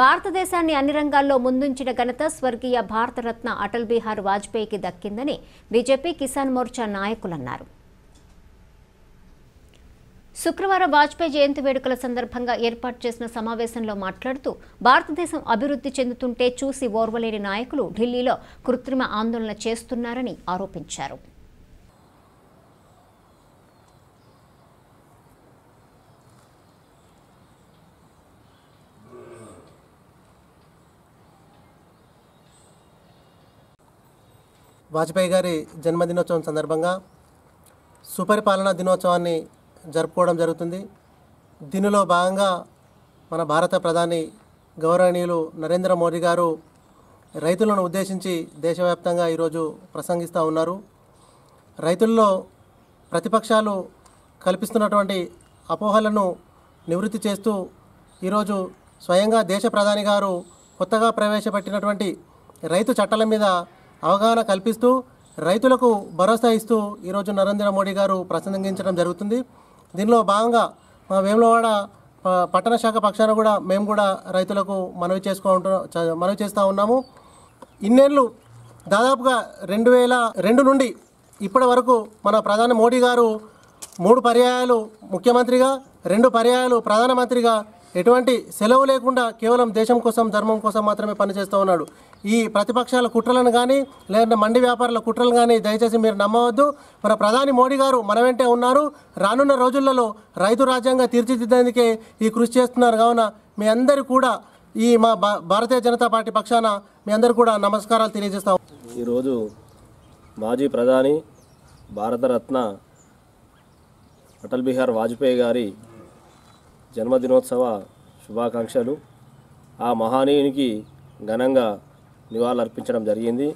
భారతదేశాన్ని అన్ని రంగాల్లో ముందుంచిన ఘనత స్వర్గీయ భారతరత్న అటల్ బిహార్ వాజ్పేయికి దక్కిందని బీజేపీ కిసాన్ మోర్చా నాయకులన్నారు శుక్రవారం వాజ్పేయి జయంతి వేడుకల సందర్భంగా ఏర్పాటు చేసిన సమావేశంలో మాట్లాడుతూ భారతదేశం అభివృద్ధి చెందుతుంటే చూసి ఓర్వలేని నాయకులు ఢిల్లీలో కృత్రిమ ఆందోళన చేస్తున్నారని ఆరోపించారు వాజ్పేయి గారి జన్మదినోత్సవం సందర్భంగా సుపరిపాలన దినోత్సవాన్ని జరుపుకోవడం జరుగుతుంది దీనిలో భాగంగా మన భారత ప్రధాని గౌరవనీయులు నరేంద్ర మోదీ గారు రైతులను ఉద్దేశించి దేశవ్యాప్తంగా ఈరోజు ప్రసంగిస్తూ ఉన్నారు రైతుల్లో ప్రతిపక్షాలు కల్పిస్తున్నటువంటి అపోహలను నివృత్తి చేస్తూ ఈరోజు స్వయంగా దేశ ప్రధాని గారు కొత్తగా ప్రవేశపెట్టినటువంటి రైతు చట్టాల మీద అవగాహన కల్పిస్తూ రైతులకు భరోసా ఇస్తూ ఈరోజు నరేంద్ర మోడీ గారు ప్రసంగించడం జరుగుతుంది దీనిలో భాగంగా మా వేములవాడ పట్టణ శాఖ పక్షాన కూడా మేము కూడా రైతులకు మనవి చేసుకుంటూ మనవి చేస్తూ ఉన్నాము ఇన్నేళ్ళు దాదాపుగా రెండు వేల రెండు నుండి ఇప్పటి వరకు మన ప్రధాని మోడీ గారు మూడు పర్యాయాలు ముఖ్యమంత్రిగా రెండు పర్యాయాలు ప్రధానమంత్రిగా ఎటువంటి సెలవు లేకుండా కేవలం దేశం కోసం ధర్మం కోసం మాత్రమే పనిచేస్తూ ఉన్నాడు ఈ ప్రతిపక్షాల కుట్రలను కానీ లేదంటే మండి వ్యాపారుల కుట్రలు కానీ దయచేసి మీరు నమ్మవద్దు మన ప్రధాని మోడీ గారు మన వెంటే ఉన్నారు రానున్న రోజులలో రైతు రాజ్యాంగ తీర్చిదిద్దేందుకే ఈ కృషి చేస్తున్నారు కావున మీ అందరు కూడా ఈ మా భారతీయ జనతా పార్టీ పక్షాన మీ అందరూ కూడా నమస్కారాలు తెలియజేస్తాం ఈరోజు మాజీ ప్రధాని భారతరత్న అటల్ బిహార్ వాజ్పేయి గారి జన్మదినోత్సవ శుభాకాంక్షలు ఆ మహానీయునికి ఘనంగా నివాళులర్పించడం జరిగింది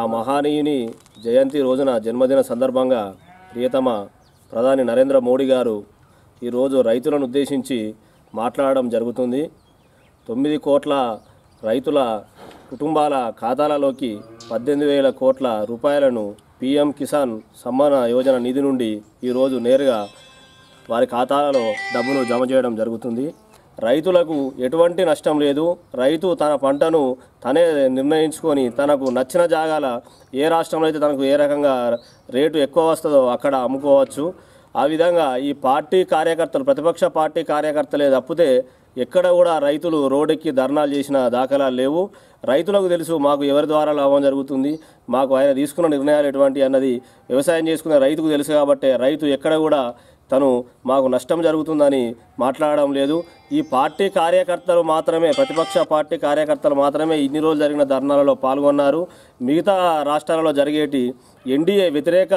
ఆ మహానీయుని జయంతి రోజున జన్మదిన సందర్భంగా ప్రియతమ ప్రధాని నరేంద్ర మోడీ గారు ఈరోజు రైతులను ఉద్దేశించి మాట్లాడడం జరుగుతుంది తొమ్మిది కోట్ల రైతుల కుటుంబాల ఖాతాలలోకి పద్దెనిమిది వేల కోట్ల రూపాయలను పీఎం కిసాన్ సమ్మాన యోజన నిధి నుండి ఈరోజు నేరుగా వారి ఖాతాలలో డబ్బును జమ చేయడం జరుగుతుంది రైతులకు ఎటువంటి నష్టం లేదు రైతు తన పంటను తనే నిర్ణయించుకొని తనకు నచ్చిన జాగాల ఏ రాష్ట్రంలో అయితే తనకు ఏ రకంగా రేటు ఎక్కువ వస్తుందో అక్కడ అమ్ముకోవచ్చు ఆ విధంగా ఈ పార్టీ కార్యకర్తలు ప్రతిపక్ష పార్టీ కార్యకర్తలే తప్పితే ఎక్కడ కూడా రైతులు రోడ్డుకి ధర్నాలు చేసిన దాఖలాలు లేవు రైతులకు తెలుసు మాకు ఎవరి ద్వారా లాభం జరుగుతుంది మాకు ఆయన తీసుకున్న నిర్ణయాలు ఎటువంటి అన్నది వ్యవసాయం చేసుకున్న రైతుకు తెలుసు కాబట్టి రైతు ఎక్కడ కూడా తను మాకు నష్టం జరుగుతుందని మాట్లాడడం లేదు ఈ పార్టీ కార్యకర్తలు మాత్రమే ప్రతిపక్ష పార్టీ కార్యకర్తలు మాత్రమే ఇన్ని రోజులు జరిగిన ధర్నాలలో పాల్గొన్నారు మిగతా రాష్ట్రాలలో జరిగేటి ఎన్డీఏ వ్యతిరేక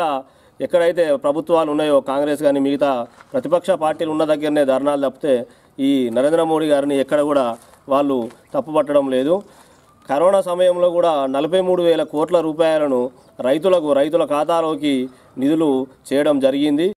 ఎక్కడైతే ప్రభుత్వాలు ఉన్నాయో కాంగ్రెస్ కానీ మిగతా ప్రతిపక్ష పార్టీలు ఉన్న దగ్గరనే ధర్నాలు తప్పితే ఈ నరేంద్ర మోడీ గారిని ఎక్కడ కూడా వాళ్ళు తప్పుపట్టడం లేదు కరోనా సమయంలో కూడా నలభై మూడు వేల కోట్ల రూపాయలను రైతులకు రైతుల ఖాతాలోకి నిధులు చేయడం జరిగింది